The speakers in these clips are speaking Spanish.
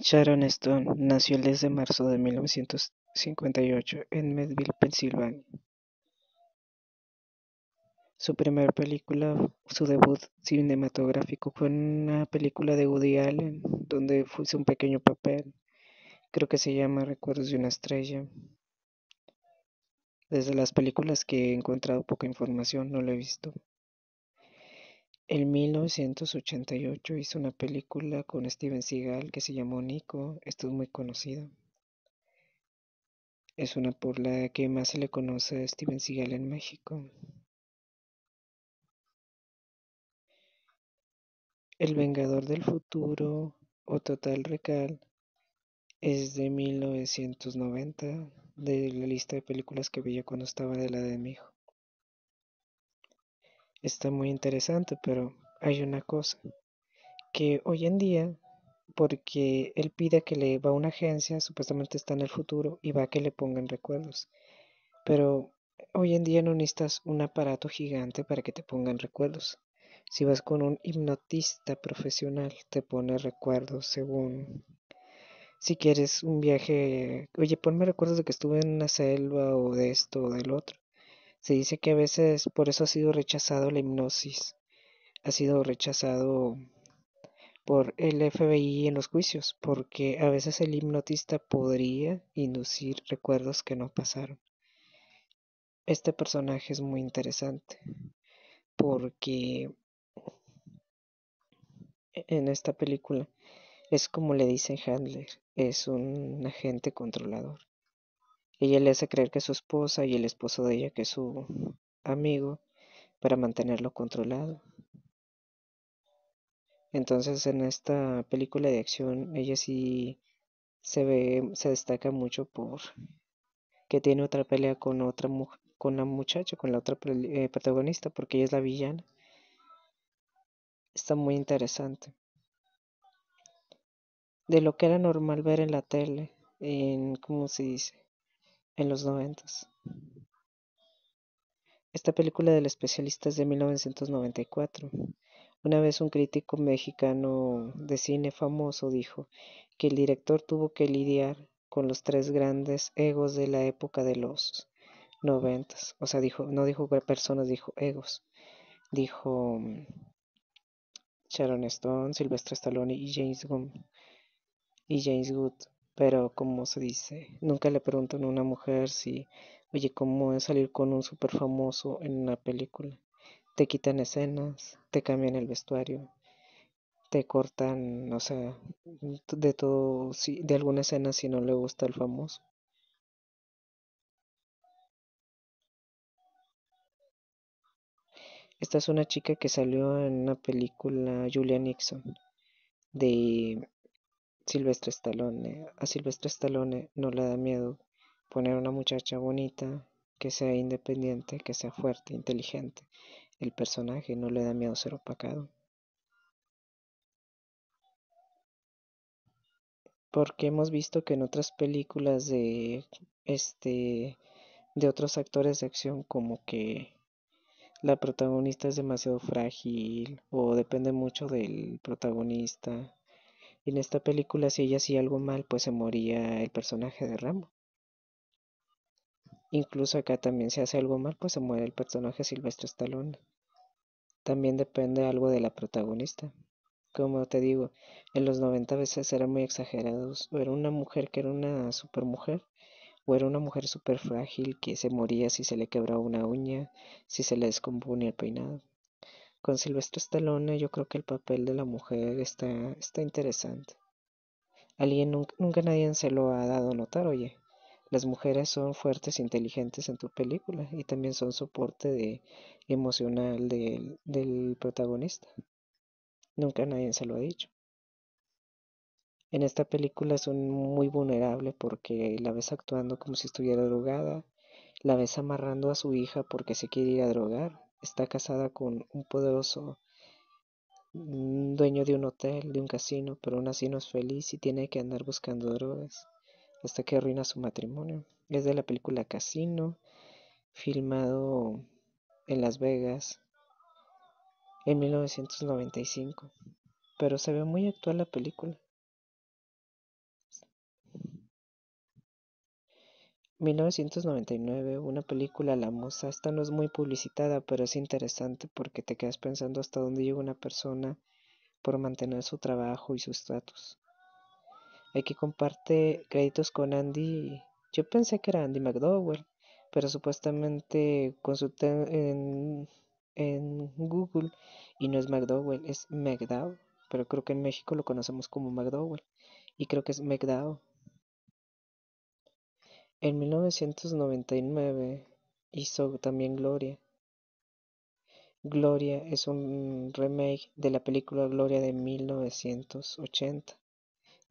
Sharon Stone nació el 10 de marzo de 1958 en Medville, Pensilvania. Su primera película, su debut cinematográfico fue una película de Woody Allen, donde fuese un pequeño papel, creo que se llama Recuerdos de una estrella. Desde las películas que he encontrado poca información, no lo he visto. En 1988 hizo una película con Steven Seagal que se llamó Nico. Esto es muy conocido. Es una por la que más se le conoce a Steven Seagal en México. El Vengador del Futuro o Total Recal es de 1990, de la lista de películas que veía cuando estaba de la de mi hijo está muy interesante, pero hay una cosa, que hoy en día, porque él pide que le va a una agencia, supuestamente está en el futuro y va a que le pongan recuerdos, pero hoy en día no necesitas un aparato gigante para que te pongan recuerdos. Si vas con un hipnotista profesional, te pone recuerdos según si quieres un viaje, oye, ponme recuerdos de que estuve en una selva o de esto o del otro. Se dice que a veces por eso ha sido rechazado la hipnosis, ha sido rechazado por el FBI en los juicios, porque a veces el hipnotista podría inducir recuerdos que no pasaron. Este personaje es muy interesante, porque en esta película es como le dicen Handler, es un agente controlador. Ella le hace creer que su esposa y el esposo de ella que es su amigo para mantenerlo controlado. Entonces en esta película de acción ella sí se ve, se destaca mucho por que tiene otra pelea con otra con la muchacha, con la otra eh, protagonista, porque ella es la villana. Está muy interesante. De lo que era normal ver en la tele, en, ¿cómo se dice? en los noventas. Esta película del especialista es de 1994. Una vez un crítico mexicano de cine famoso dijo que el director tuvo que lidiar con los tres grandes egos de la época de los noventas. O sea, dijo, no dijo personas, dijo egos. Dijo mm, Sharon Stone, Sylvester Stallone y James Y James Good pero como se dice, nunca le preguntan a una mujer si, oye, ¿cómo es salir con un súper famoso en una película? Te quitan escenas, te cambian el vestuario, te cortan, o sea, de todo, si, de alguna escena si no le gusta el famoso. Esta es una chica que salió en una película Julia Nixon de Silvestre Stallone. A Silvestre Stallone no le da miedo poner una muchacha bonita, que sea independiente, que sea fuerte, inteligente. El personaje no le da miedo ser opacado. Porque hemos visto que en otras películas de este de otros actores de acción como que la protagonista es demasiado frágil o depende mucho del protagonista en esta película, si ella hacía algo mal, pues se moría el personaje de Rambo. Incluso acá también se hace algo mal, pues se muere el personaje Silvestre Stallone. También depende algo de la protagonista. Como te digo, en los 90 veces eran muy exagerados. O era una mujer que era una supermujer, o era una mujer súper frágil que se moría si se le quebraba una uña, si se le descompone el peinado con Silvestre Stallone yo creo que el papel de la mujer está, está interesante. Alguien nunca, nadie se lo ha dado a notar, oye. Las mujeres son fuertes, e inteligentes en tu película y también son soporte de, emocional del protagonista. Nunca nadie se lo ha dicho. En esta película son muy vulnerable porque la ves actuando como si estuviera drogada, la ves amarrando a su hija porque se quiere ir a drogar, está casada con un poderoso dueño de un hotel, de un casino, pero aún así no es feliz y tiene que andar buscando drogas hasta que arruina su matrimonio. Es de la película Casino, filmado en Las Vegas en 1995, pero se ve muy actual la película. 1999, una película La Musa. Esta no es muy publicitada, pero es interesante porque te quedas pensando hasta dónde llega una persona por mantener su trabajo y su estatus. Aquí comparte créditos con Andy. Yo pensé que era Andy McDowell, pero supuestamente consulté en Google y no es McDowell, es McDowell. Pero creo que en México lo conocemos como McDowell y creo que es McDowell. En 1999 hizo también Gloria. Gloria es un remake de la película Gloria de 1980.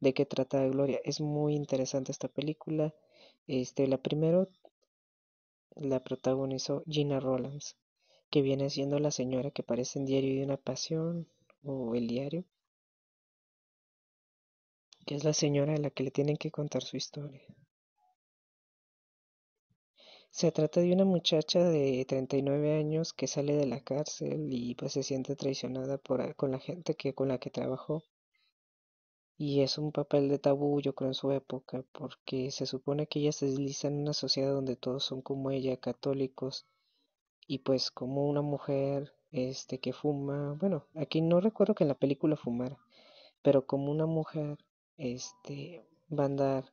¿De qué trata Gloria? Es muy interesante esta película. Este, la primero la protagonizó Gina Rollins, que viene siendo la señora que aparece en Diario de una Pasión o El Diario, que es la señora a la que le tienen que contar su historia. Se trata de una muchacha de 39 años que sale de la cárcel y pues se siente traicionada por, con la gente que, con la que trabajó. Y es un papel de tabú, yo creo, en su época, porque se supone que ella se desliza en una sociedad donde todos son como ella, católicos, y pues como una mujer este, que fuma, bueno, aquí no recuerdo que en la película fumara, pero como una mujer este, va a andar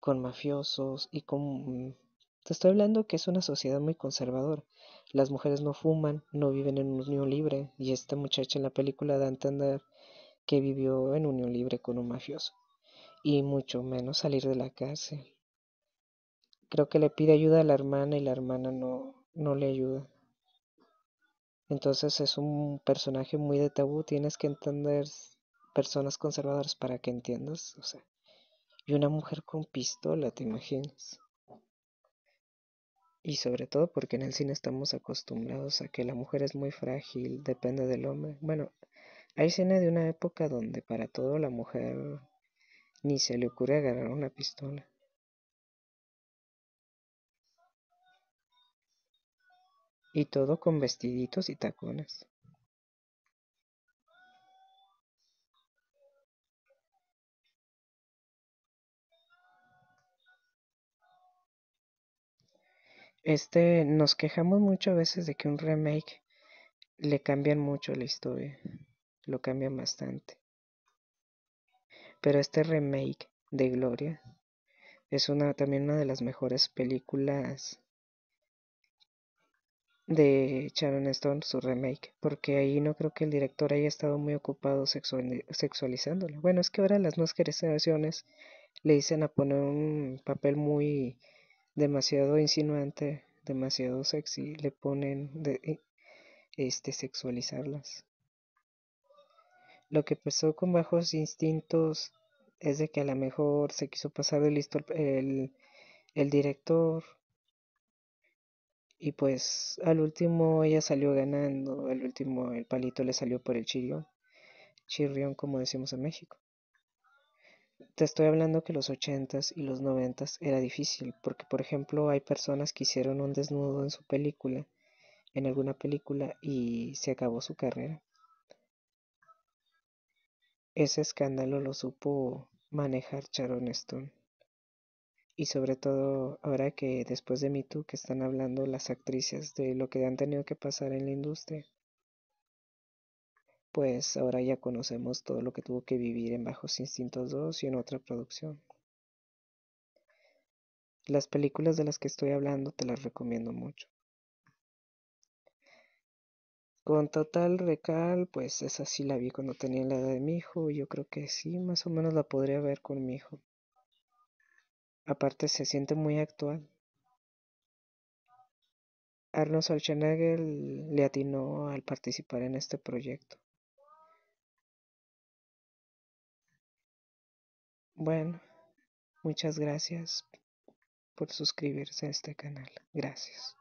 con mafiosos y con te estoy hablando que es una sociedad muy conservadora. Las mujeres no fuman, no viven en unión libre, y esta muchacha en la película da a entender que vivió en unión libre con un mafioso, y mucho menos salir de la cárcel. Creo que le pide ayuda a la hermana y la hermana no, no le ayuda. Entonces es un personaje muy de tabú, tienes que entender personas conservadoras para que entiendas, o sea, y una mujer con pistola, ¿te imaginas? y sobre todo porque en el cine estamos acostumbrados a que la mujer es muy frágil, depende del hombre. Bueno, hay cine de una época donde para todo la mujer ni se le ocurre agarrar una pistola. Y todo con vestiditos y tacones. Este, nos quejamos mucho a veces de que un remake le cambian mucho la historia, lo cambian bastante. Pero este remake de Gloria es una también una de las mejores películas de Sharon Stone, su remake, porque ahí no creo que el director haya estado muy ocupado sexualizándola. Bueno, es que ahora las nuevas generaciones le dicen a poner un papel muy demasiado insinuante, demasiado sexy, le ponen de, eh, este, sexualizarlas. Lo que pasó con Bajos Instintos es de que a lo mejor se quiso pasar de listo el, el director y pues al último ella salió ganando, al último el palito le salió por el chirrión, chirrión como decimos en México te estoy hablando que los ochentas y los noventas era difícil, porque por ejemplo hay personas que hicieron un desnudo en su película, en alguna película, y se acabó su carrera. Ese escándalo lo supo manejar Sharon Stone. Y sobre todo ahora que después de Me Too que están hablando las actrices de lo que han tenido que pasar en la industria pues ahora ya conocemos todo lo que tuvo que vivir en Bajos Instintos 2 y en otra producción. Las películas de las que estoy hablando te las recomiendo mucho. Con Total Recal, pues esa sí la vi cuando tenía la edad de mi hijo. Yo creo que sí, más o menos la podría ver con mi hijo. Aparte, se siente muy actual. Arnold Schwarzenegger le atinó al participar en este proyecto. Bueno, muchas gracias por suscribirse a este canal. Gracias.